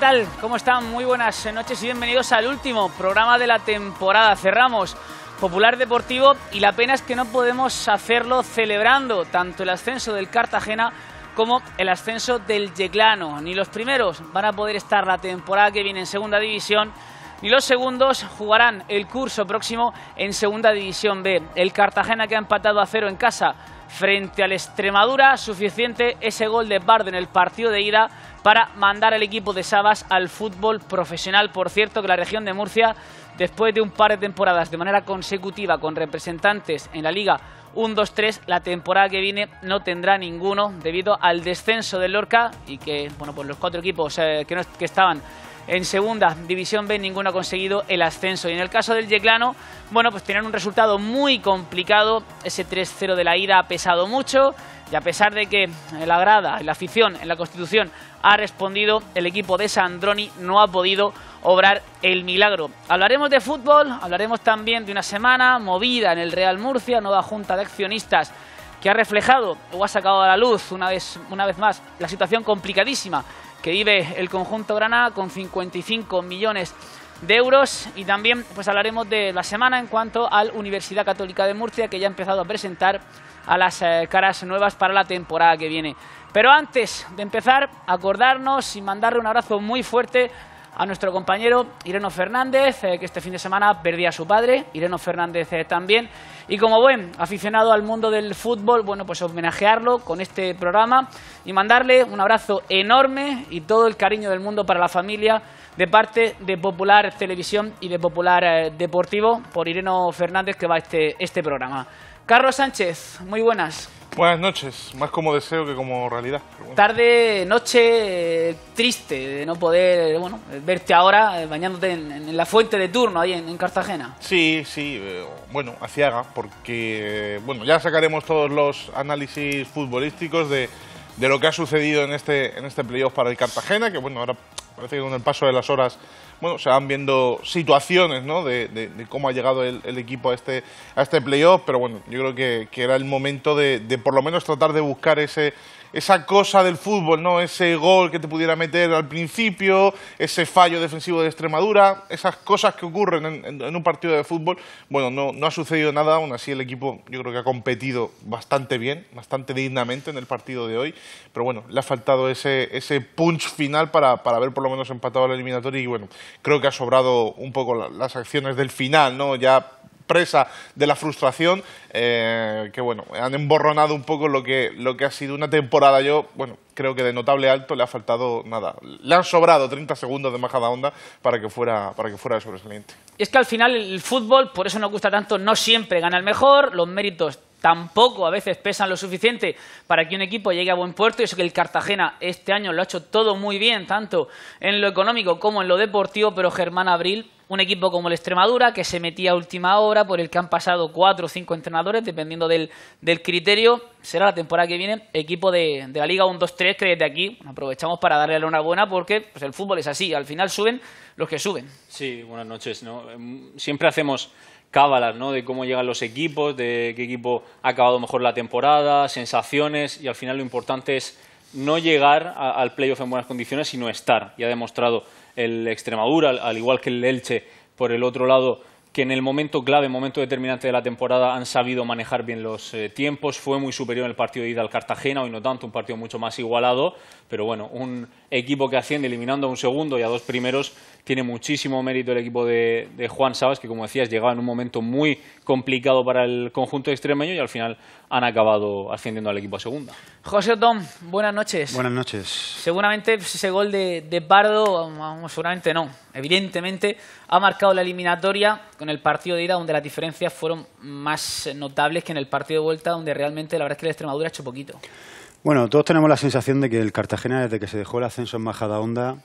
tal? ¿Cómo están? Muy buenas noches y bienvenidos al último programa de la temporada. Cerramos Popular Deportivo y la pena es que no podemos hacerlo celebrando tanto el ascenso del Cartagena como el ascenso del Yeclano. Ni los primeros van a poder estar la temporada que viene en Segunda División ni los segundos jugarán el curso próximo en Segunda División B. El Cartagena que ha empatado a cero en casa frente al Extremadura. Suficiente ese gol de Barden en el partido de ida para mandar al equipo de Sabas al fútbol profesional. Por cierto, que la región de Murcia, después de un par de temporadas de manera consecutiva con representantes en la Liga 1-2-3, la temporada que viene no tendrá ninguno debido al descenso del Lorca y que bueno, pues los cuatro equipos eh, que, que estaban en segunda división B ninguno ha conseguido el ascenso. Y en el caso del Yeclano, bueno, pues tienen un resultado muy complicado. Ese 3-0 de la ida ha pesado mucho. Y a pesar de que la grada, la afición, en la Constitución ha respondido, el equipo de Sandroni no ha podido obrar el milagro. Hablaremos de fútbol, hablaremos también de una semana movida en el Real Murcia, nueva junta de accionistas que ha reflejado o ha sacado a la luz una vez más la situación complicadísima que vive el conjunto Granada con 55 millones de euros y también pues hablaremos de la semana en cuanto al Universidad Católica de Murcia que ya ha empezado a presentar a las eh, caras nuevas para la temporada que viene. Pero antes de empezar, acordarnos y mandarle un abrazo muy fuerte a nuestro compañero Ireno Fernández, eh, que este fin de semana perdía a su padre, Ireno Fernández eh, también. Y como buen aficionado al mundo del fútbol, bueno, pues homenajearlo con este programa y mandarle un abrazo enorme y todo el cariño del mundo para la familia de parte de Popular Televisión y de Popular eh, Deportivo por Ireno Fernández que va este, este programa. Carlos Sánchez, muy buenas. Buenas noches, más como deseo que como realidad. Tarde, noche triste de no poder bueno, verte ahora eh, bañándote en, la fuente de turno ahí en, Cartagena. Sí, sí, eh, bueno, aciaga, porque eh, bueno, ya sacaremos todos los análisis futbolísticos de, lo que ha sucedido en este, en este playoff para el Cartagena, que bueno, ahora parece que con el paso de las horas bueno, se van viendo situaciones ¿no? de, cómo ha llegado el, equipo a este, a este playoff, pero bueno, yo creo que, era el momento de, por lo menos tratar de buscar ese, esa cosa del fútbol, ¿no? Ese gol que te pudiera meter al principio, ese fallo defensivo de Extremadura, esas cosas que ocurren en, un partido de fútbol. Bueno, no, no ha sucedido nada, aún así el equipo yo creo que ha competido bastante bien, bastante dignamente en el partido de hoy, pero bueno, le ha faltado ese, ese punch final para, haber por lo menos empatado la eliminatoria y bueno, creo que ha sobrado un poco las acciones del final, ¿no? Ya de la frustración, eh, que bueno, han emborronado un poco lo que, lo que ha sido una temporada. Yo, bueno, creo que de notable alto le ha faltado nada. Le han sobrado 30 segundos de majada onda para que fuera, para que fuera sobresaliente. es que al final el fútbol, por eso no gusta tanto, no siempre gana el mejor, los méritos tampoco a veces pesan lo suficiente para que un equipo llegue a buen puerto. Y eso que el Cartagena este año lo ha hecho todo muy bien, tanto en lo económico como en lo deportivo, pero Germán Abril, un equipo como el Extremadura, que se metía a última hora, por el que han pasado cuatro o cinco entrenadores, dependiendo del, criterio, será la temporada que viene equipo de, la Liga 1-2-3, que desde aquí aprovechamos para darle la enhorabuena, porque pues, el fútbol es así, al final suben los que suben. Sí, buenas noches. Em, siempre hacemos cábalas, ¿no? De cómo llegan los equipos, de qué equipo ha acabado mejor la temporada, sensaciones y al final lo importante es no llegar al playoff en buenas condiciones, sino estar. Y ha demostrado el Extremadura, al igual que el Elche, por el otro lado que en el momento clave, momento determinante de la temporada, han sabido manejar bien los eh, tiempos. Fue muy superior en el partido de ida al Cartagena, hoy no tanto, un partido mucho más igualado. Pero bueno, un equipo que asciende eliminando a un segundo y a dos primeros, tiene muchísimo mérito el equipo de, Juan Sabas, que como decías, llegaba en un momento muy complicado para el conjunto extremeño y al final han acabado ascendiendo al equipo a segunda. José Otón, buenas noches. Buenas noches. Seguramente ese gol de, Pardo, seguramente no, evidentemente ha marcado la eliminatoria con el partido de ida donde las diferencias fueron más notables que en el partido de vuelta donde realmente la verdad es que la Extremadura ha hecho poquito. Bueno, todos tenemos la sensación de que el Cartagena desde que se dejó el ascenso en Majada Onda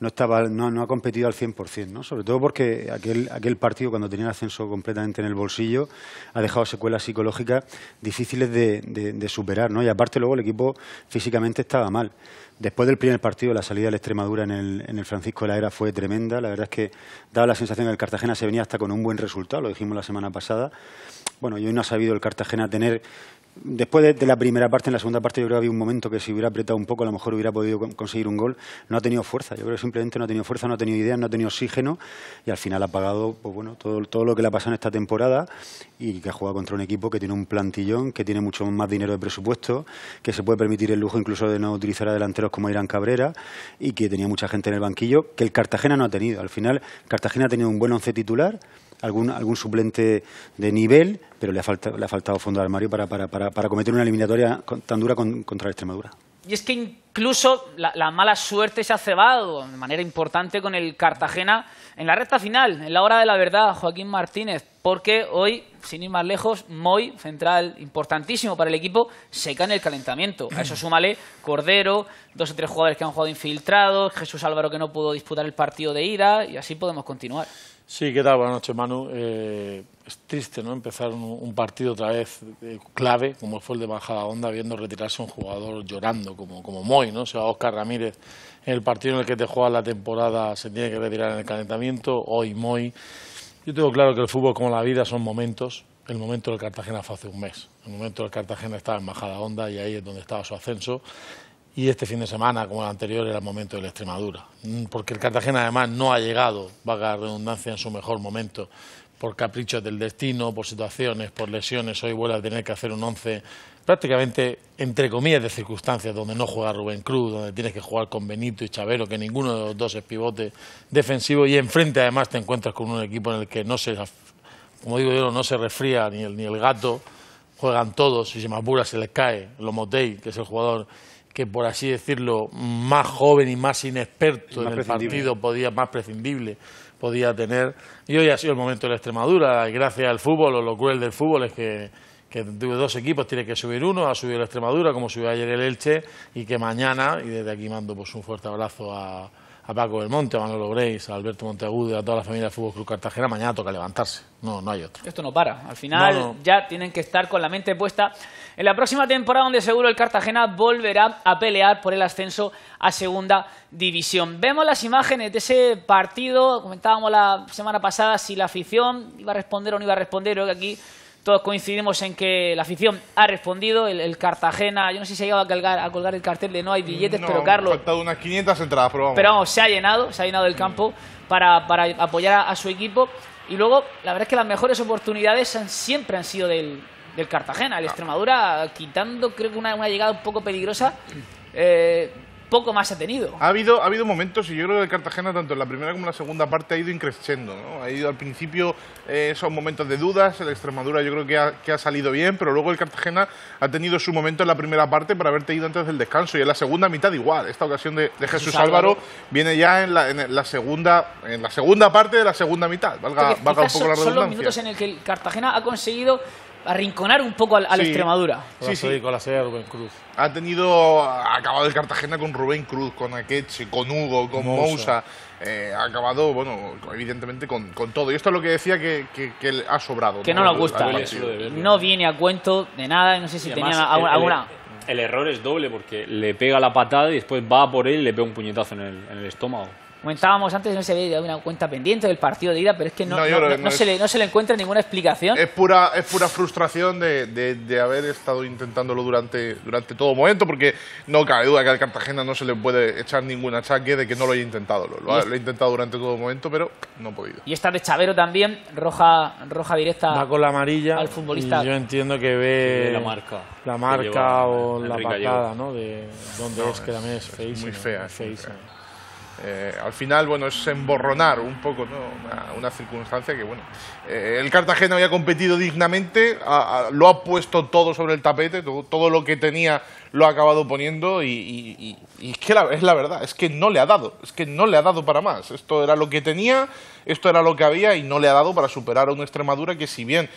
no, estaba, no, no, ha competido al 100%, ¿no? sobre todo porque aquel, aquel partido, cuando tenía el ascenso completamente en el bolsillo, ha dejado secuelas psicológicas difíciles de, superar. ¿no? Y aparte luego el equipo físicamente estaba mal. Después del primer partido, la salida de la Extremadura en el, en el Francisco de la Era fue tremenda. La verdad es que daba la sensación que el Cartagena se venía hasta con un buen resultado, lo dijimos la semana pasada. Bueno, y hoy no ha sabido el Cartagena tener después de, la primera parte, en la segunda parte yo creo que había un momento que si hubiera apretado un poco a lo mejor hubiera podido conseguir un gol. No ha tenido fuerza, yo creo que simplemente no ha tenido fuerza, no ha tenido ideas, no ha tenido oxígeno y al final ha pagado pues bueno, todo, lo que le ha pasado en esta temporada y que ha jugado contra un equipo que tiene un plantillón, que tiene mucho más dinero de presupuesto, que se puede permitir el lujo incluso de no utilizar a delanteros como Irán Cabrera y que tenía mucha gente en el banquillo que el Cartagena no ha tenido. Al final Cartagena ha tenido un buen once titular, algún, algún suplente de nivel pero le ha, faltado, fondo al armario para, cometer una eliminatoria tan dura con, contra Extremadura. Y es que incluso la, mala suerte se ha cebado de manera importante con el Cartagena en la recta final, en la hora de la verdad, Joaquín Martínez, porque hoy, sin ir más lejos, Moy, central importantísimo para el equipo, se cae en el calentamiento. A eso súmale Cordero, dos o tres jugadores que han jugado infiltrados, Jesús Álvaro que no pudo disputar el partido de ida, y así podemos continuar. Sí, ¿qué tal? Buenas noches, Manu. Eh, es triste ¿no? empezar un, partido otra vez clave, como fue el de Bajada Onda, viendo retirarse un jugador llorando, como, como Moy, ¿no? O sea, Oscar Ramírez, en el partido en el que te juegas la temporada, se tiene que retirar en el calentamiento, hoy Moy. Yo tengo claro que el fútbol, como la vida, son momentos. El momento del Cartagena fue hace un mes. El momento del Cartagena estaba en Bajada Onda y ahí es donde estaba su ascenso y este fin de semana, como el anterior, era el momento de la Extremadura. Mm, porque el Cartagena además no ha llegado, vaga la redundancia, en su mejor momento. Por caprichos del destino, por situaciones, por lesiones, hoy vuelve a tener que hacer un once prácticamente entre comillas de circunstancias donde no juega Rubén Cruz, donde tienes que jugar con Benito y Chavero, que ninguno de los dos es pivote defensivo y enfrente además te encuentras con un equipo en el que no se, como digo yo, no se resfría ni el, ni el gato, juegan todos y se pura se les cae, Lomotei, que es el jugador que por así decirlo, más joven y más inexperto en el partido, podía, más prescindible, podía tener. Y hoy ha sido el momento de la Extremadura, gracias al fútbol, o lo cruel del fútbol es que, que dos equipos tiene que subir uno, ha subido la Extremadura, como subió ayer el Elche, y que mañana, y desde aquí mando pues, un fuerte abrazo a, a Paco Monte a Manolo Breis, a Alberto Monteagudo, a toda la familia de Fútbol Club Cartagena, mañana toca levantarse. No, no hay otro. Esto no para. Al final ya tienen que estar con la mente puesta en la próxima temporada donde seguro el Cartagena volverá a pelear por el ascenso a segunda división. Vemos las imágenes de ese partido, comentábamos la semana pasada si la afición iba a responder o no iba a responder, creo que aquí todos coincidimos en que la afición ha respondido, el, Cartagena, yo no sé si se ha llegado a colgar, el cartel de no hay billetes, pero Carlos... Han faltado unas 500 entradas, pero vamos. Pero se ha llenado, se ha llenado el campo para, apoyar a, su equipo. Y luego, la verdad es que las mejores oportunidades siempre han sido del, del Cartagena. El Extremadura quitando, creo que una, una llegada un poco peligrosa. Mm. Eh, poco más ha tenido. Ha habido, ha habido momentos, y yo creo que el Cartagena, tanto en la primera como en la segunda parte, ha ido increciendo. Ha ido al principio eh, esos momentos de dudas, el Extremadura yo creo que ha, salido bien, pero luego el Cartagena ha tenido su momento en la primera parte para haberte ido antes del descanso, y en la segunda mitad igual. Esta ocasión de, Jesús, Álvaro, viene ya en la, segunda, en la segunda parte de la segunda mitad, valga, son, los minutos en el que el Cartagena ha conseguido arrinconar un poco a, la Extremadura. Sí, sí, con la serie de Rubén Cruz. Ha tenido, acabado el Cartagena con Rubén Cruz, con Akechi, con Hugo, con Mousa. Eh, ha acabado, bueno, evidentemente con, todo. Y esto es lo que decía que, ha sobrado. Que no, le gusta. No viene a cuento de nada. No sé si tenía alguna... El, error es doble porque le pega la patada y después va por él y le pega un puñetazo en el estómago. Comentábamos antes, no se había una cuenta pendiente del partido de ida, pero es que no, se, le, no se le encuentra ninguna explicación. Es pura, es pura frustración de, haber estado intentándolo durante, durante todo momento, porque no cabe duda que al Cartagena no se le puede echar ningún achaque de que no lo haya intentado. Lo, ha, intentado durante todo momento, pero no ha podido. Y esta de Chavero también, roja, roja directa. Va con la amarilla. Al futbolista. yo entiendo que ve. la marca. La marca o la patada, ¿no? De dónde es, que también es feísima. Muy fea. Es eh, al final, bueno, es emborronar un poco una, circunstancia que, bueno, eh, el Cartagena había competido dignamente, lo ha puesto todo sobre el tapete, todo, lo que tenía lo ha acabado poniendo y, es que la, es la verdad, es que no le ha dado, es que no le ha dado para más. Esto era lo que tenía, esto era lo que había y no le ha dado para superar a una Extremadura que si bien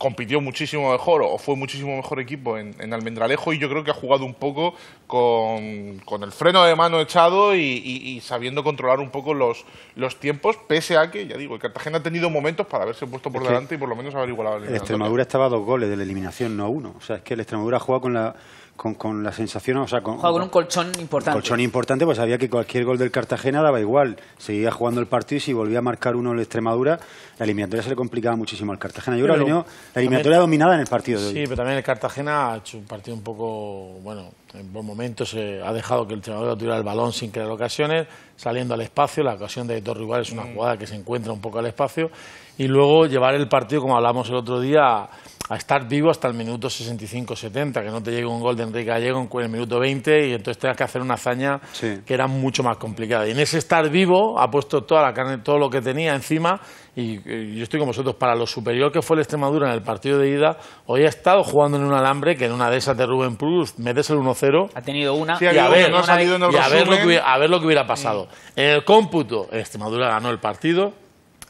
compitió muchísimo mejor o fue muchísimo mejor equipo en, Almendralejo y yo creo que ha jugado un poco con, con el freno de mano echado y, sabiendo controlar un poco los, los tiempos, pese a que, ya digo, el Cartagena ha tenido momentos para haberse puesto por delante y por lo menos haber igualado el Extremadura estaba a dos goles de la eliminación, no a uno. O sea, es que el Extremadura ha jugado con la con, con, la sensación, o sea, con, un colchón importante. colchón importante, pues sabía que cualquier gol del Cartagena daba igual. Seguía jugando el partido y si volvía a marcar uno en la Extremadura, la eliminatoria se le complicaba muchísimo al Cartagena. Yo creo que la eliminatoria dominada en el partido de hoy. Sí, pero también el Cartagena ha hecho un partido un poco, bueno, en buen momento se ha dejado que el entrenador tuviera el balón sin crear ocasiones, saliendo al espacio, la ocasión de dos rivales es una mm. jugada que se encuentra un poco al espacio, y luego llevar el partido, como hablamos el otro día, a estar vivo hasta el minuto 65-70, que no te llegue un gol de Enrique Gallego en el minuto 20 y entonces tengas que hacer una hazaña que era mucho más complicada. Y en ese estar vivo ha puesto toda la carne, todo lo que tenía encima y, yo estoy con vosotros, para lo superior que fue el Extremadura en el partido de ida, hoy ha estado jugando en un alambre que en una de esas de Rubén Plus metes el 1-0. Ha tenido una y, a ver, lo que hubiera, pasado. En mm. el cómputo, Extremadura ganó el partido,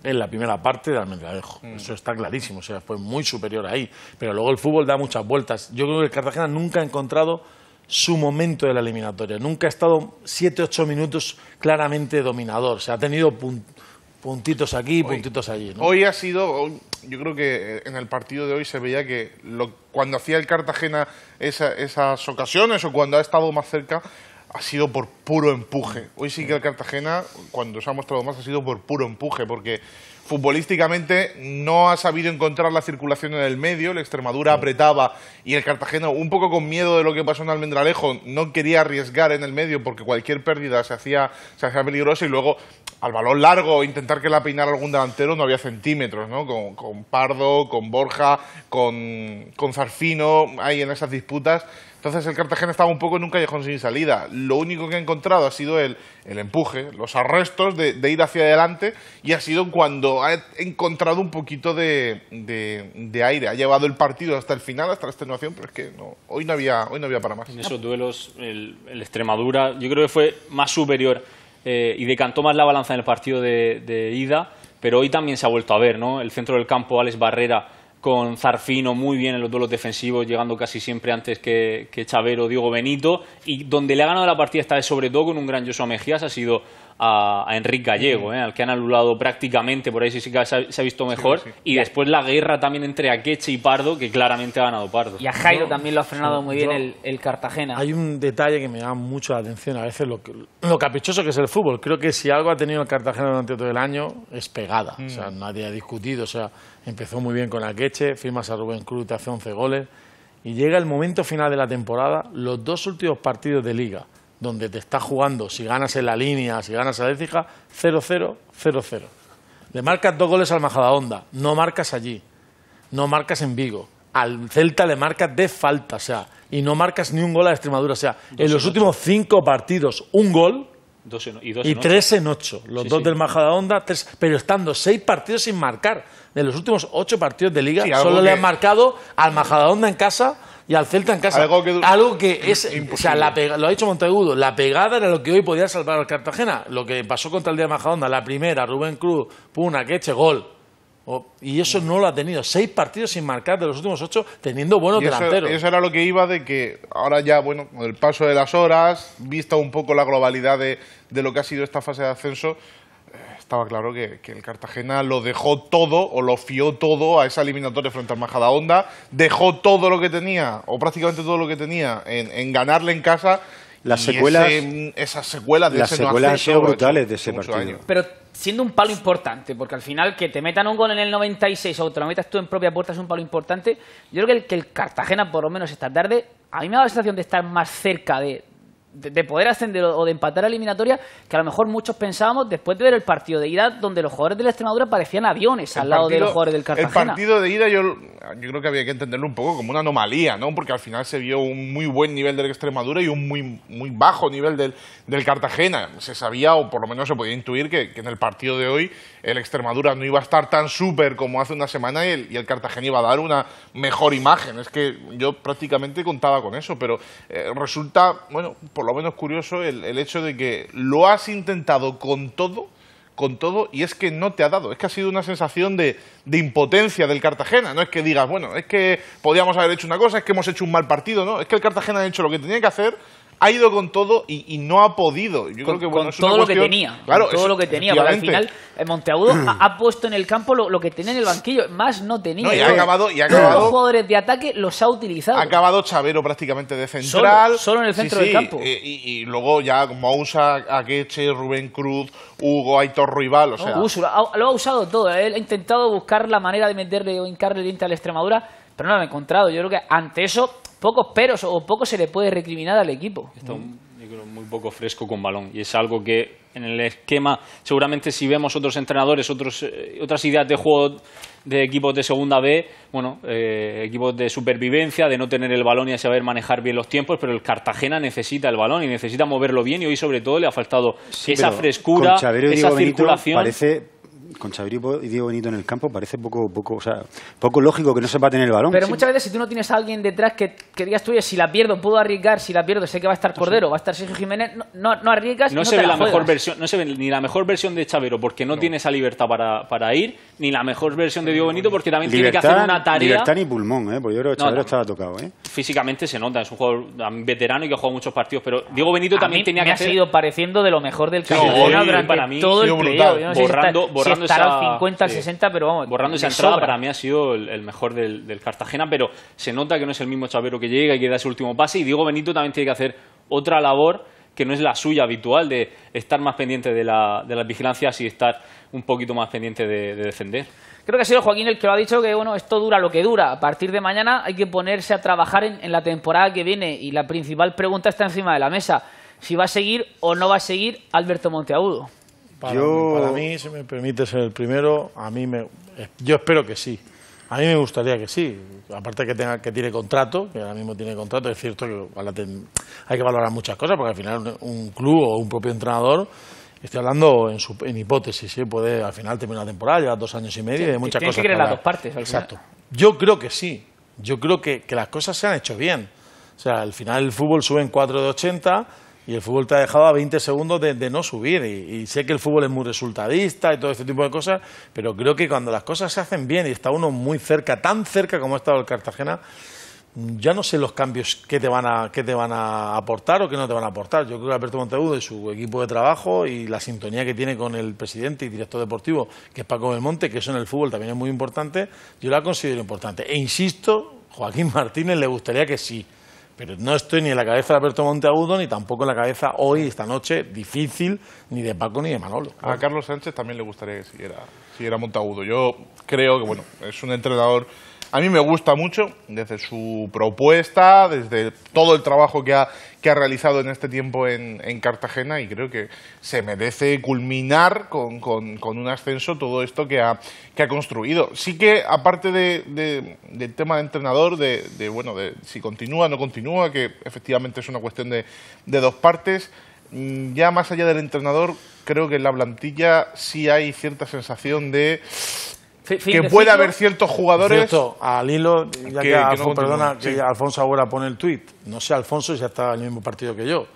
en la primera parte de Almendralejo. Mm. Eso está clarísimo, o sea, fue muy superior ahí. Pero luego el fútbol da muchas vueltas. Yo creo que el Cartagena nunca ha encontrado su momento de la eliminatoria. Nunca ha estado 7-8 minutos claramente dominador. se ha tenido puntitos aquí, puntitos allí. Hoy ha sido, yo creo que eh, en el partido de hoy se veía que cuando hacía el Cartagena esas ocasiones o cuando ha estado más cerca, ha sido por puro empuje. Hoy sí que el Cartagena, cuando se ha mostrado más, ha sido por puro empuje, porque futbolísticamente no ha sabido encontrar la circulación en el medio, la Extremadura apretaba y el Cartagena, un poco con miedo de lo que pasó en Almendralejo, no quería arriesgar en el medio porque cualquier pérdida se hacía, se hacía peligrosa y luego al balón largo, intentar que la peinara algún delantero, no había centímetros, ¿no? Con, Pardo, con Borja, con, con Zarfino, ahí en esas disputas. Entonces el Cartagena estaba un poco en un callejón sin salida. Lo único que ha encontrado ha sido el, empuje, los arrestos de, ir hacia adelante y ha sido cuando ha encontrado un poquito de, aire. Ha llevado el partido hasta el final, hasta la extenuación, pero es que no, hoy, no había, hoy no había para más. En esos duelos, el, Extremadura yo creo que fue más superior eh, y decantó más la balanza en el partido de, ida, pero hoy también se ha vuelto a ver, ¿no? El centro del campo, Alex Barrera con Zarfino muy bien en los duelos defensivos, llegando casi siempre antes que, que Chavero, Diego Benito, y donde le ha ganado la partida esta sobre todo con un gran Joshua Mejías, ha sido a, Enrique Gallego, eh, al que han anulado prácticamente, por ahí sí, se ha, visto mejor. Y después la guerra también entre Akeche y Pardo, que claramente ha ganado Pardo. Y a Jairo también lo ha frenado muy bien el, Cartagena. Hay un detalle que me llama mucho la atención, a veces lo, caprichoso que es el fútbol. Creo que si algo ha tenido el Cartagena durante todo el año es pegada, o sea, mm. nadie ha discutido, o sea, empezó muy bien con Akeche, firmas a Rubén Cruz, te hace 11 goles. Y llega el momento final de la temporada, los dos últimos partidos de liga, donde te está jugando, si ganas en la línea, si ganas a la 0-0, 0-0. Le marcas dos goles al Majadahonda, no marcas allí, no marcas en Vigo. Al Celta le marcas de falta, o sea, y no marcas ni un gol a Extremadura. O sea, en los últimos cinco partidos, un gol y, tres en ocho. Los dos del Majadahonda, tres, pero estando seis partidos sin marcar. De los últimos ocho partidos de liga, solo le han marcado al Majadahonda en casa y al Celta en casa. Algo que, es. O sea, lo ha dicho Montegudo, la pegada era lo que hoy podía salvar al Cartagena. Lo que pasó contra el Día de Majadonda, la primera, Rubén Cruz, Puna, Queche, gol. y eso no lo ha tenido. Seis partidos sin marcar de los últimos ocho, teniendo buenos y eso, delanteros. Eso era lo que iba de que ahora ya, bueno, con el paso de las horas, vista un poco la globalidad de lo que ha sido esta fase de ascenso, estaba claro que, el Cartagena lo dejó todo o lo fió todo a esa eliminatoria frente al Majadahonda, dejó todo lo que tenía o prácticamente todo lo que tenía en, ganarle en casa. Las secuelas, mm, esas secuelas de las ese brutales de ese partido. Pero siendo un palo importante, porque al final que te metan un gol en el 96 o te lo metas tú en propia puerta es un palo importante. Yo creo que el, que el Cartagena, por lo menos esta tarde, a mí me da la sensación de estar más cerca de, de, poder ascender o de empatar a eliminatoria que a lo mejor muchos pensábamos después de ver el partido de ida donde los jugadores de la Extremadura parecían aviones al lado de los jugadores del Cartagena. El partido de ida yo, creo que había que entenderlo un poco como una anomalía, ¿no? Porque al final se vio un muy buen nivel la Extremadura y un muy, muy bajo nivel del, del Cartagena. Se sabía, o por lo menos se podía intuir, que, en el partido de hoy el Extremadura no iba a estar tan súper como hace una semana y el, y el, Cartagena iba a dar una mejor imagen. Es que yo prácticamente contaba con eso, pero eh, resulta, bueno, por lo menos curioso el, hecho de que lo has intentado con todo con todo y es que no te ha dado. Es que ha sido una sensación de, de, impotencia del Cartagena. No es que digas, bueno, es que podíamos haber hecho una cosa, es que hemos hecho un mal partido, no. Es que el Cartagena ha hecho lo que tenía que hacer, ha ido con todo y, no ha podido. Yo creo que, bueno, todo lo que tenía. todo lo que tenía. Para al final, eh, Monteagudo ha, puesto en el campo lo, que tenía en el banquillo. Más no tenía. y ha acabado, y ha Los jugadores de ataque los ha utilizado. Ha acabado Chavero prácticamente de central. Solo, en el centro del campo. Eh, y, luego ya como a Akeche, Rubén Cruz, Hugo, Aitor Rival. O sea. lo, ha usado todo. Eh. Él ha intentado buscar la manera de meterle o hincarle diente a la Extremadura pero no lo ha encontrado. Yo creo que ante eso pocos peros o poco se le puede recriminar al equipo. Está muy poco fresco con balón y es algo que en el esquema seguramente si vemos otros entrenadores, otros, eh, otras ideas de juego de equipos de segunda B, bueno, eh, equipos de supervivencia, de no tener el balón y a saber manejar bien los tiempos, pero el Cartagena necesita el balón y necesita moverlo bien y hoy sobre todo le ha faltado esa frescura, esa circulación. parece con Xavier y Diego Benito en el campo parece poco, poco, poco lógico que no sepa tener el balón. Pero muchas veces si tú no tienes a alguien detrás que, digas tú, si la pierdo, puedo arriesgar, si la pierdo, sé que va a estar Cordero, va a estar Sergio Jiménez, no, no, arriesgas. No, se ve la, mejor versión, no se ve ni la mejor versión de Chavero porque no, tiene esa libertad para, ir, ni la mejor versión de Diego Benito porque también tiene que hacer una tarea. Libertad ni pulmón, ¿eh? porque yo creo que Chavero estaba tocado. ¿eh? Físicamente se nota, es un jugador veterano y que ha jugado muchos partidos, pero Diego Benito también tenía me que ha pareciendo de lo mejor del campo para mí, todo el borrando 50, 60, pero vamos. Borrando esa entrada para mí ha sido el, mejor del, Cartagena, pero se nota que no es el mismo Chavero que llega y que da ese último pase. Y Diego Benito también tiene que hacer otra labor que no es la suya habitual de estar más pendiente de, las vigilancias y estar un poquito más pendiente de, defender. Creo que ha sido Joaquín el que lo ha dicho, que bueno, esto dura lo que dura. A partir de mañana hay que ponerse a trabajar en, en la temporada que viene y la principal pregunta está encima de la mesa. Si va a seguir o no va a seguir Alberto Monteagudo. Para, para mí, si me permite ser el primero, a mí me, eh, yo espero que sí. A mí me gustaría que sí, aparte que tenga que tiene contrato, que ahora mismo tiene contrato, es cierto que hay que valorar muchas cosas, porque al final un club o un propio entrenador, estoy hablando en, su, en hipótesis, ¿eh? puede al final terminar la temporada, ya dos años y medio, y muchas cosas. Que las dos partes. Al Exacto. Yo creo que sí, yo creo que, que, las cosas se han hecho bien. O sea, al final el fútbol sube en 4 de 80 y el fútbol te ha dejado a 20 segundos de, no subir. Y, sé que el fútbol es muy resultadista y todo este tipo de cosas, pero creo que cuando las cosas se hacen bien y está uno muy cerca, tan cerca como ha estado el Cartagena, ya no sé los cambios que te van a, que te van a aportar o que no te van a aportar. Yo creo que Alberto Monteudo y su equipo de trabajo y la sintonía que tiene con el presidente y director deportivo, que es Paco Belmonte, que eso en el fútbol también es muy importante, yo la considero importante. E insisto, Joaquín Martínez le gustaría que sí. Pero no estoy ni en la cabeza de Alberto Monteagudo, ni tampoco en la cabeza hoy, esta noche, difícil, ni de Paco ni de Manolo. A Carlos Sánchez también le gustaría que siguiera, siguiera Yo creo que, bueno, es un entrenador a mí me gusta mucho desde su propuesta, desde todo el trabajo que ha, realizado en este tiempo en, Cartagena y creo que se merece culminar con, un ascenso todo esto que ha, que ha construido. Sí que, aparte del tema de entrenador, de, bueno, de si continúa o no continúa, que efectivamente es una cuestión de, de dos partes, mm, ya más allá del entrenador, creo que en la plantilla sí hay cierta sensación de que pueda haber ciertos jugadores. al hilo, ya que, Alfonso, perdona, que Alfonso ahora pone el tweet No sé, Alfonso, si está en el mismo partido que yo.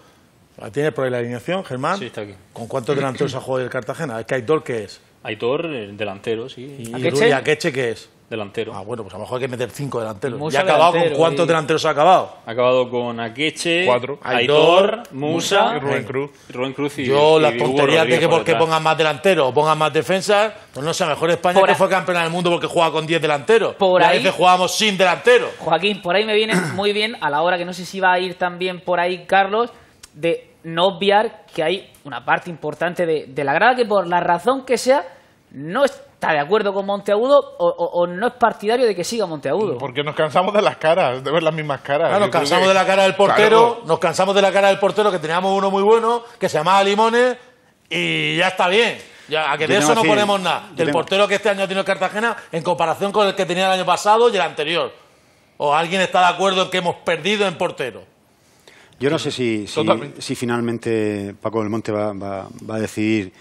Tiene por ahí la alineación, Germán. Sí, está aquí. ¿Con cuántos delanteros ha jugado el Cartagena? Es que Aitor, ¿qué es? Aitor, delantero, sí. ¿Y, ¿A qué es? delantero. Ah, bueno, pues a lo mejor hay que meter cinco delanteros. ¿Y ha acabado con cuántos delanteros ha acabado? Ha acabado con Akeche, Aitor, Musa, Rubén Cruz. Rubén Cruz Yo, la tonterías de que porque pongan más delanteros o pongan más defensas, pues no sé, mejor España que fue campeona del mundo porque jugaba con 10 delanteros. Por ahí. A veces sin delanteros. Joaquín, por ahí me viene muy bien, a la hora que no sé si va a ir también por ahí Carlos, de no obviar que hay una parte importante de, de la grada que por la razón que sea no es está de acuerdo con Monteagudo o, no es partidario de que siga Monteagudo. Mm, porque nos cansamos de las caras, de ver las mismas caras. Ah, nos cansamos de la cara del portero, pues. nos cansamos de la cara del portero, que teníamos uno muy bueno, que se llamaba Limones, y ya está bien. Ya, a que de eso no ponemos nada. Del portero que este año ha tenido Cartagena, en comparación con el que tenía el año pasado y el anterior. ¿O alguien está de acuerdo en que hemos perdido en portero? Yo no sé si, finalmente Paco del Monte va a decidir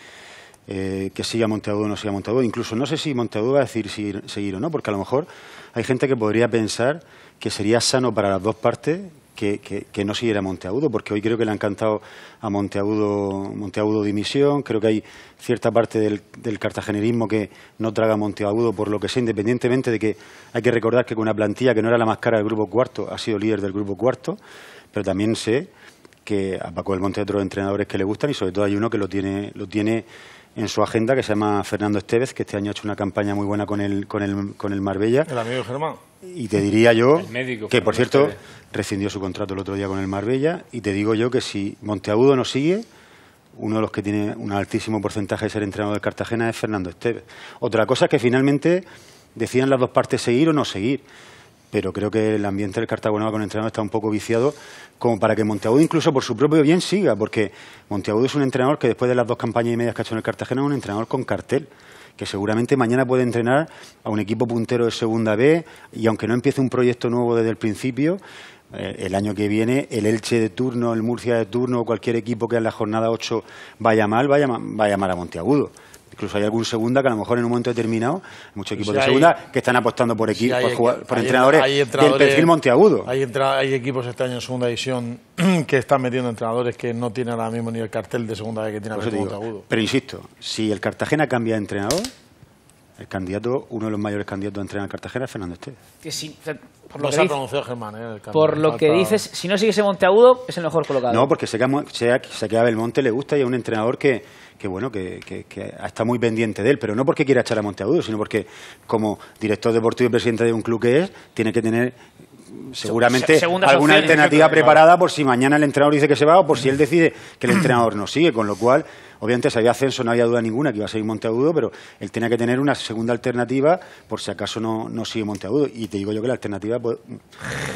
eh, que siga Monteagudo o no siga Monteagudo. Incluso no sé si Monteagudo va a decir si, seguir o no, porque a lo mejor hay gente que podría pensar que sería sano para las dos partes que, no siguiera Monteagudo, porque hoy creo que le ha cantado a Monteagudo, Monteagudo dimisión, creo que hay cierta parte del, cartagenerismo que no traga a Monteagudo por lo que sea, independientemente de que hay que recordar que con una plantilla que no era la más cara del grupo cuarto, ha sido líder del grupo cuarto, pero también sé que a Paco del Monte hay otros entrenadores que le gustan y sobre todo hay uno que lo tiene, lo tiene en su agenda, que se llama Fernando Estevez, que este año ha hecho una campaña muy buena con el, con el, con el Marbella. El amigo Germán. Y te diría yo, que por cierto, rescindió su contrato el otro día con el Marbella, y te digo yo que si Monteagudo no sigue, uno de los que tiene un altísimo porcentaje de ser entrenador de Cartagena es Fernando Estevez. Otra cosa es que finalmente decían las dos partes seguir o no seguir pero creo que el ambiente del Cartagonova con el entrenador está un poco viciado como para que Monteagudo incluso por su propio bien siga, porque Monteagudo es un entrenador que después de las dos campañas y medias que ha hecho en el Cartagena es un entrenador con cartel que seguramente mañana puede entrenar a un equipo puntero de segunda B y aunque no empiece un proyecto nuevo desde el principio, eh, el año que viene el Elche de turno, el Murcia de turno o cualquier equipo que en la jornada 8 vaya mal, vaya, va a llamar a Monteagudo. Incluso hay algún segunda que a lo mejor en un momento determinado, muchos pues equipos de segunda que están apostando por equipos, por, entrenadores, del perfil Monteagudo. Hay, equipos este año en segunda división que están metiendo entrenadores que no tienen ahora mismo ni el cartel de segunda vez que tiene Monteagudo. Pero insisto, si el Cartagena cambia de entrenador, el candidato, uno de los mayores candidatos a entrenar al Cartagena es Fernando Esteves. Que sí, por lo, que, Germán, por lo que dices, si no sigue ese Monteagudo, es el mejor colocado. No, porque sé que, a, que a Belmonte le gusta y a un entrenador que, que bueno, que, está muy pendiente de él, pero no porque quiera echar a Monteagudo, sino porque como director deportivo y presidente de un club que es, tiene que tener seguramente alguna alternativa preparada por si mañana el entrenador dice que se va o por si él decide que el mm. entrenador no sigue, con lo cual obviamente si había ascenso no había duda ninguna que iba a seguir Monteagudo, pero él tenía que tener una segunda alternativa por si acaso no, sigue Monteagudo. Y te digo yo que la alternativa,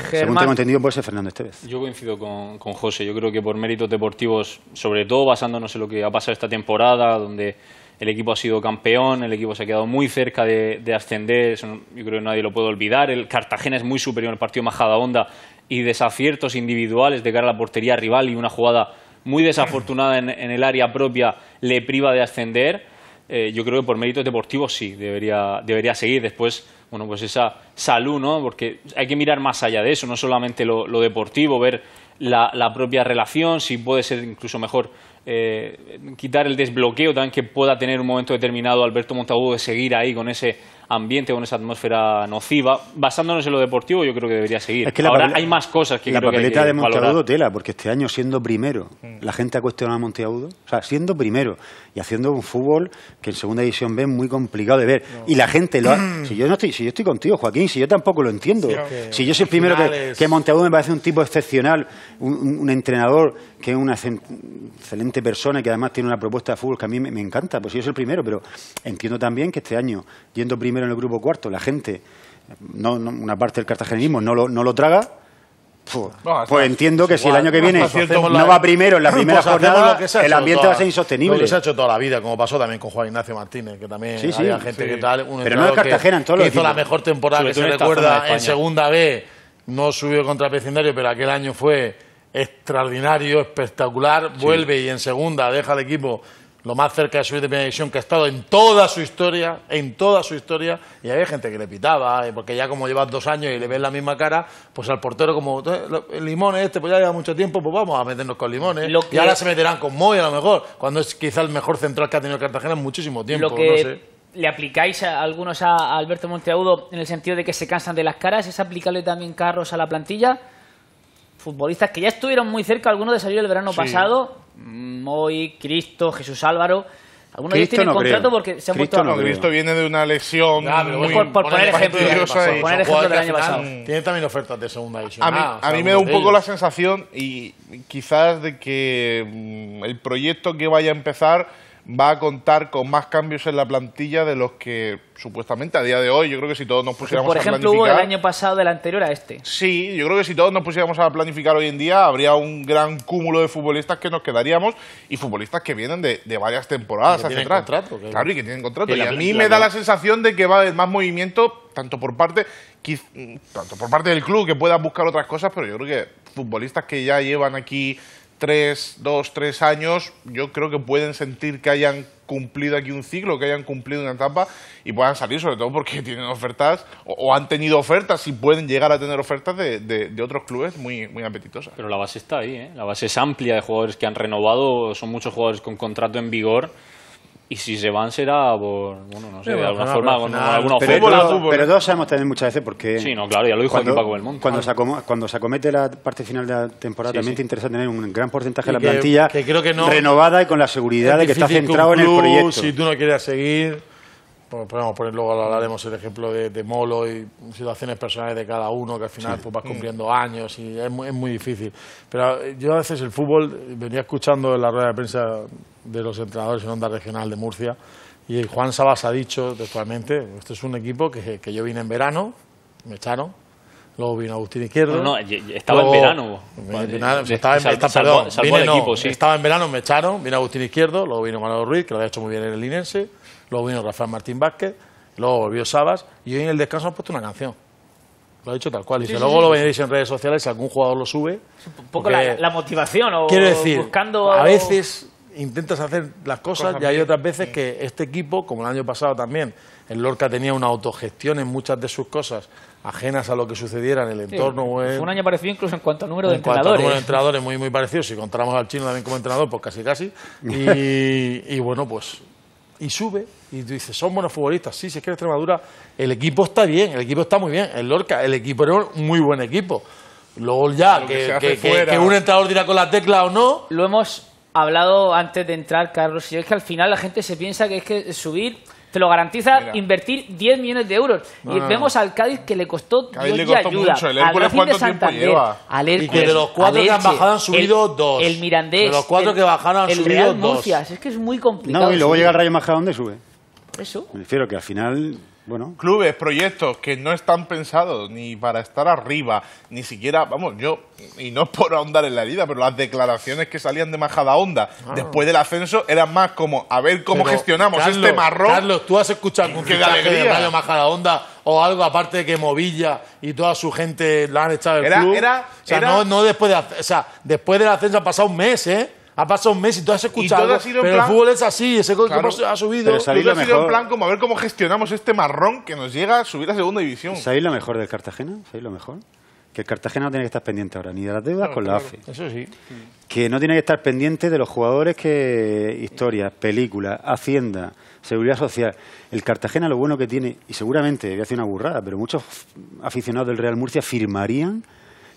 según tengo entendido, puede ser Fernando Estevez. Yo coincido con, con José, yo creo que por méritos deportivos, sobre todo basándonos en lo que ha pasado esta temporada, donde el equipo ha sido campeón, el equipo se ha quedado muy cerca de, ascender, yo creo que nadie lo puede olvidar. El Cartagena es muy superior en el partido Majada Onda y desaciertos individuales de cara a la portería rival y una jugada muy desafortunada en, el área propia le priva de ascender. Eh, yo creo que por méritos deportivos sí, debería, seguir. Después, pues esa salud, ¿no? Porque hay que mirar más allá de eso, no solamente lo deportivo, ver la, propia relación, si puede ser incluso mejor eh, quitar el desbloqueo también que pueda tener un momento determinado Alberto Montagudo de seguir ahí con ese ambiente, con esa atmósfera nociva. Basándonos en lo deportivo, yo creo que debería seguir. que Ahora hay más cosas que La creo papeleta que de Monteagudo tela, porque este año siendo primero, mm. la gente ha cuestionado a Monteagudo. O sea, siendo primero y haciendo un fútbol que en segunda división B es muy complicado de ver. Y la gente lo si yo no estoy, si yo estoy contigo, Joaquín, si yo tampoco lo entiendo. Si yo soy el primero que, que Monteagudo me parece un tipo excepcional, un, entrenador que es una excelente persona y que además tiene una propuesta de fútbol que a mí me, encanta. Pues yo soy el primero, pero entiendo también que este año, yendo primero en el grupo cuarto, la gente, no, una parte del cartagenismo no lo, no lo traga, pues entiendo que si el año que viene no va primero en la primera pues jornada, el ambiente va a ser insostenible. Lo se ha hecho toda la vida, como pasó también con Juan Ignacio Martínez, que también sí, había gente que tal. Pero no es Cartagena, en todos Hizo la mejor temporada que se recuerda en segunda B. No subió contra Vecindario, pero aquel año fue extraordinario, espectacular. Vuelve y en segunda deja el equipo lo más cerca de subir de primera división que ha estado en toda su historia, en toda su historia, y había gente que le pitaba, eh, porque ya como llevas dos años y le ves la misma cara, pues al portero como, eh, el limón este, pues ya lleva mucho tiempo, pues vamos a meternos con limones. Y ahora se meterán con Moy a lo mejor, cuando es quizá el mejor central que ha tenido Cartagena en muchísimo tiempo, lo que... le aplicáis algunos a Alberto Monteagudo en el sentido de que se cansan de las caras, ¿es aplicable también Carros a la plantilla? futbolistas que ya estuvieron muy cerca algunos de salir el verano pasado, Moy, Cristo, Jesús Álvaro. Algunos de ellos tienen contrato porque se han Cristo puesto no a Cristo viene de una lesión muy por, por, poner ejemplo, del año pasado. Tiene también ofertas de segunda división. A mí, ah, a me da un poco la sensación y quizás de que mm, el proyecto que vaya a empezar va a contar con más cambios en la plantilla de los que supuestamente a día de hoy, yo creo que si todos nos pusiéramos Por ejemplo, Hubo el año pasado del anterior a este. Sí, yo creo que si todos nos pusiéramos a planificar hoy en día, habría un gran cúmulo de futbolistas que nos quedaríamos y futbolistas que vienen de, varias temporadas hacia atrás. Contrato, claro. y que tienen contrato. Y, a mí me da la sensación de que va a haber más movimiento, tanto por parte tanto por parte del club que pueda buscar otras cosas, pero yo creo que futbolistas que ya llevan aquí tres, dos, tres años, yo creo que pueden sentir que hayan cumplido aquí un ciclo, que hayan cumplido una etapa y puedan salir, sobre todo porque tienen ofertas o, han tenido ofertas y pueden llegar a tener ofertas de, otros clubes muy, muy apetitosas. Pero la base está ahí, ¿eh? la base es amplia de jugadores que han renovado, son muchos jugadores con contrato en vigor y si se van será por, bueno, no sé, de alguna forma, con alguna oferta. Pero, todos sabemos también muchas veces porque... Sí, no, claro, ya lo dijo cuando, aquí Paco Belmonte. Cuando, se cuando se acomete la parte final de la temporada también te interesa tener un gran porcentaje de la plantilla renovada y con la seguridad de que está centrado en el proyecto. Si tú no quieres seguir... Podemos pues poner luego hablaremos el ejemplo de, Molo y situaciones personales de cada uno que al final pues, vas mm. cumpliendo años y es muy, es muy, difícil. Pero eh, yo a veces el fútbol, eh, venía escuchando en la rueda de prensa de los entrenadores en Onda Regional de Murcia y Juan Sabas ha dicho textualmente, este es un equipo que, que yo vine en verano, me echaron, luego vino Agustín Izquierdo. No, no estaba en verano. estaba, en, verano, me echaron, vino Agustín Izquierdo, luego vino Manuel Ruiz, que lo había hecho muy bien en el Linense, luego vino Rafael Martín Vázquez, luego volvió Sabas y hoy en el descanso han puesto una canción. Lo ha dicho tal cual. Y si luego lo veis en redes sociales si algún jugador lo sube. Un poco la, motivación o quiero decir, A veces intentas hacer las cosas, y hay otras veces que este equipo, como el año pasado también, el Lorca tenía una autogestión en muchas de sus cosas ajenas a lo que sucediera en el entorno. un año parecido incluso en cuanto al número de entrenadores. En cuanto número de entrenadores, muy, muy parecido. Si encontramos al chino también como entrenador, pues casi, casi. y bueno, pues y sube y tú dices, son buenos futbolistas. Sí, si es que Extremadura el equipo está bien, el equipo está muy bien. El Lorca, el equipo era un muy buen equipo. Luego ya, que, que, un entrador dirá con la tecla o no. Lo hemos hablado antes de entrar, Carlos, y es que al final la gente se piensa que es que subir te lo garantiza invertir 10 millones de euros. y vemos al Cádiz que le costó. Cádiz Dios le costó ayuda. mucho. El Hércules, ¿cuánto de tiempo lleva? Al y que de los cuatro que han bajado han subido dos. El Mirandés. De los cuatro el, que bajaron han el subido Real dos. Murcia. Es que es muy complicado. No, y luego llega el Rayo Majadahonda y sube. Eso. Me refiero que al final clubes, proyectos que no están pensados ni para estar arriba, ni siquiera, vamos, yo, y no por ahondar en la herida, pero las declaraciones que salían de Majada Onda después del ascenso eran más como a ver cómo gestionamos este marrón. Carlos, tú has escuchado algún que de Majada Onda o algo aparte de que Movilla y toda su gente la han echado del club. o sea, no, después de, después del ascenso ha pasado un mes, ¿eh? Ha pasado un mes y tú has escuchado. pero el fútbol es así, ese gol ha subido. Pero ha sido en plan como a ver cómo gestionamos este marrón que nos llega a subir a segunda división. ¿Sabéis lo mejor del Cartagena? ¿Sabéis lo mejor? Que el Cartagena no tiene que estar pendiente ahora, ni de las deudas con la AFE. Eso sí. Que no tiene que estar pendiente de los jugadores que. historias, películas, hacienda, seguridad social. El Cartagena lo bueno que tiene, y seguramente voy a hacer una burrada, pero muchos aficionados del Real Murcia firmarían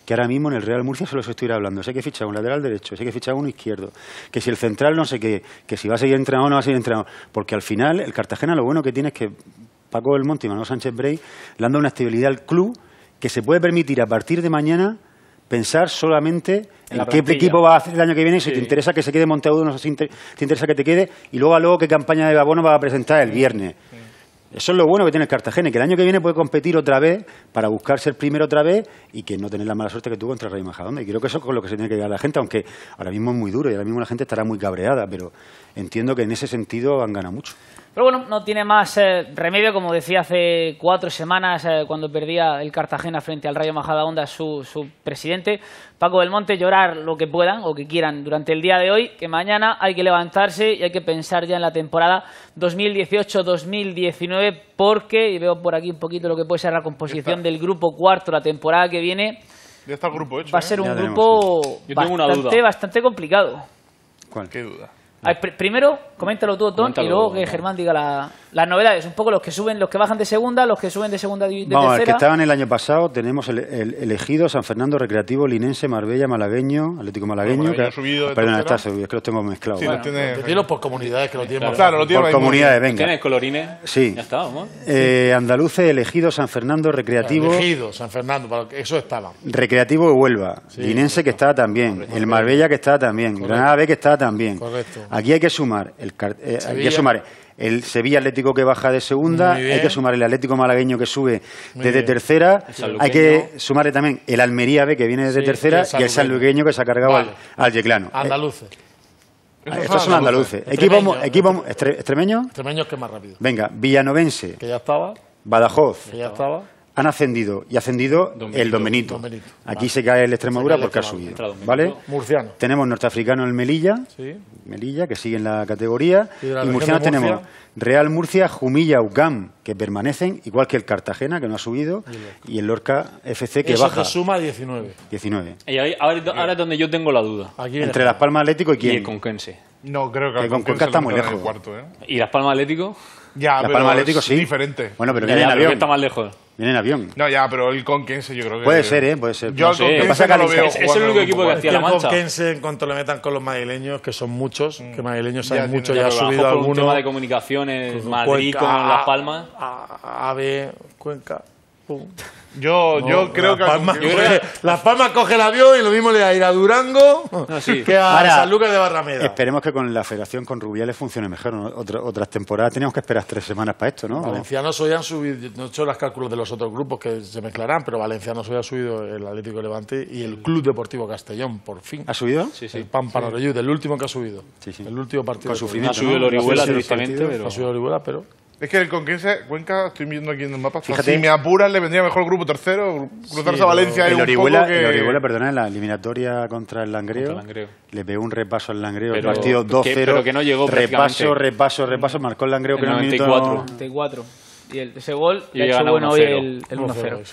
que ahora mismo en el Real Murcia se los estoy hablando. Sé que ficha un lateral derecho, sé que ficha uno izquierdo, que si el central no sé qué, que si va a seguir entrenado o no va a seguir entrenado. Porque al final el Cartagena lo bueno que tiene es que Paco Belmonte y Manuel Sánchez Brey le han dado una estabilidad al club que se puede permitir a partir de mañana pensar solamente en, qué equipo va a hacer el año que viene y si te interesa que se quede Monteagudo, no si te interesa que te quede, y luego a luego qué campaña de abono va a presentar el viernes. Eso es lo bueno que tiene el Cartagena, que el año que viene puede competir otra vez para buscar ser primero otra vez y que no tener la mala suerte que tuvo entre Rey Majadonda. Y creo que eso es con lo que se tiene que llegar la gente, aunque ahora mismo es muy duro y ahora mismo la gente estará muy cabreada, pero entiendo que en ese sentido han ganado mucho. Pero bueno, no tiene más eh, remedio, como decía hace cuatro semanas eh, cuando perdía el Cartagena frente al Rayo Majadahonda su, su presidente, Paco del Monte, llorar lo que puedan o que quieran durante el día de hoy, que mañana hay que levantarse y hay que pensar ya en la temporada 2018-2019 porque, y veo por aquí un poquito lo que puede ser la composición del grupo cuarto la temporada que viene, grupo va a ser ¿eh? un grupo bastante, complicado. ¿Cuál? ¿Qué duda? primero, coméntalo tú, Tom, y luego que Germán diga las novedades. Un poco los que suben, los que bajan de segunda, los que suben de segunda de Vamos, tercera. el que estaban el año pasado, tenemos el, elegido San Fernando Recreativo, Linense, Marbella, Malagueño, Atlético Malagueño. que, perdón, está subido, es que los tengo mezclados. Sí, los tienes, por comunidades, que lo tienen claro, lo Por comunidades, venga. ¿Tienes colorines? Sí. Ya está, eh, Andaluce, elegido San Fernando Recreativo. Elegido San Fernando, eso está Recreativo de Huelva. Linense, que está también. El Marbella, que está también. Granada B, que está también. Correcto. Aquí hay que sumar el, eh, hay que sumar el Sevilla Atlético que baja de segunda, hay que sumar el Atlético malagueño que sube desde tercera, hay que sumarle también el Almería B que viene desde tercera y el sanluqueño que se ha cargado al, Yeclano. Eh, andaluces. Ah, Estos, son andaluces. equipo, Extremeño Extremeños que más rápido. Venga, Villanovense. Que ya estaba. Badajoz. Que ya estaba han ascendido y ha ascendido el Domenito. Aquí se cae el Extremadura porque ha subido. Murciano. Tenemos norteafricano el Melilla, Melilla que sigue en la categoría. Y, murcianos tenemos Real Murcia, Jumilla, UCAM, que permanecen, igual que el Cartagena, que no ha subido, y el Lorca FC, que baja. Eso suma 19. 19. Y ahora, es donde yo tengo la duda. Entre Las Palmas Atlético y quién. Y el Conquense. No, creo que el Conquense, está muy lejos. ¿eh? ¿Y Las Palmas Atlético? Ya, la pero Palma Atlético sí. diferente. Bueno, pero viene en avión. que está más lejos. Viene en avión. No, ya, pero el Conquense yo creo que... Puede ser, ¿eh? Puede ser. Yo creo que pasa Es- el único equipo que hacía- la la el Conquense, en cuanto le metan con los madrileños, que son muchos, mm. que madrileños hay muchos, ya ha subido alguno un tema de comunicaciones, Madrid con Las Palmas. A- ver Cuenca. Yo, yo creo que. Las Palmas coge el avión y lo mismo le da a ir a Durango que a San Lucas de Barrameda. Esperemos que con la federación con Rubiales funcione mejor. otras temporadas teníamos que esperar tres semanas para esto, ¿no? Valencianos hoy han subido, no he hecho los cálculos de los otros grupos que se mezclarán, pero Valencianos hoy ha subido el Atlético Levante y el Club Deportivo Castellón, por fin. ¿Ha subido? Sí, sí. El Pampa el último que ha subido. El último partido. Con ha subido el Orihuela directamente. Ha subido el Orihuela, pero. Es que el Conquense, Cuenca, estoy viendo aquí en el mapa. Si me apuras, le vendría mejor el grupo tercero, cruzarse a Valencia y un Orihuela, poco que... El Orihuela, perdona, en la eliminatoria contra el Langreo, le pegó un repaso al Langreo, el partido 2-0. que no llegó Repaso, repaso, repaso, marcó el Langreo que no... en el minuto... 94. Y ese gol y le ha hecho bueno hoy el, 1-0.